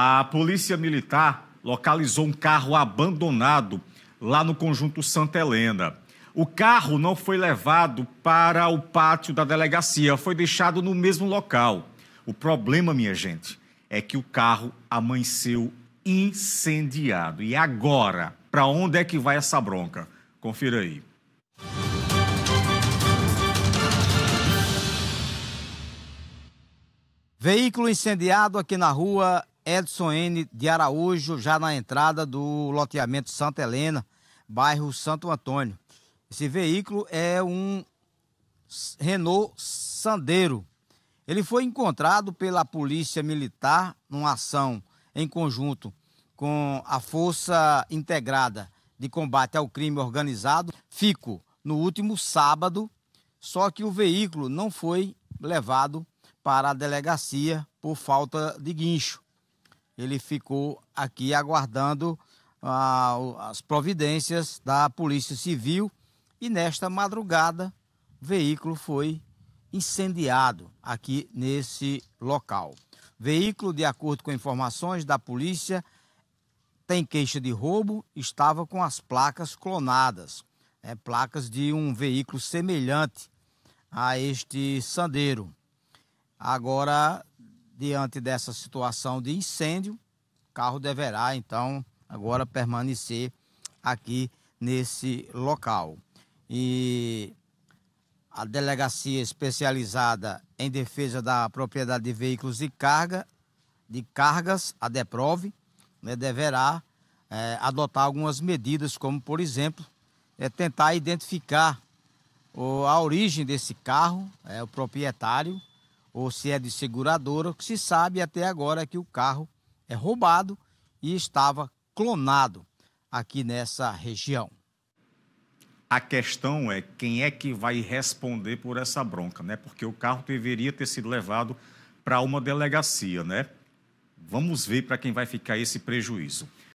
A polícia militar localizou um carro abandonado lá no conjunto Santa Helena. O carro não foi levado para o pátio da delegacia, foi deixado no mesmo local. O problema, minha gente, é que o carro amanheceu incendiado. E agora, para onde é que vai essa bronca? Confira aí. Veículo incendiado aqui na rua Edson N. de Araújo, já na entrada do loteamento Santa Helena, bairro Santo Antônio. Esse veículo é um Renault Sandero. Ele foi encontrado pela Polícia Militar numa ação em conjunto com a Força Integrada de Combate ao Crime Organizado, FICO, no último sábado, só que o veículo não foi levado para a delegacia por falta de guincho ele ficou aqui aguardando ah, as providências da Polícia Civil e nesta madrugada o veículo foi incendiado aqui nesse local. Veículo, de acordo com informações da polícia, tem queixa de roubo, estava com as placas clonadas, né, placas de um veículo semelhante a este Sandeiro. Agora diante dessa situação de incêndio, o carro deverá então agora permanecer aqui nesse local. E a delegacia especializada em defesa da propriedade de veículos de carga, de cargas, a DEPROVE, né, deverá é, adotar algumas medidas, como por exemplo, é tentar identificar o, a origem desse carro, é, o proprietário, ou se é de seguradora, o que se sabe até agora é que o carro é roubado e estava clonado aqui nessa região. A questão é quem é que vai responder por essa bronca, né? Porque o carro deveria ter sido levado para uma delegacia, né? Vamos ver para quem vai ficar esse prejuízo.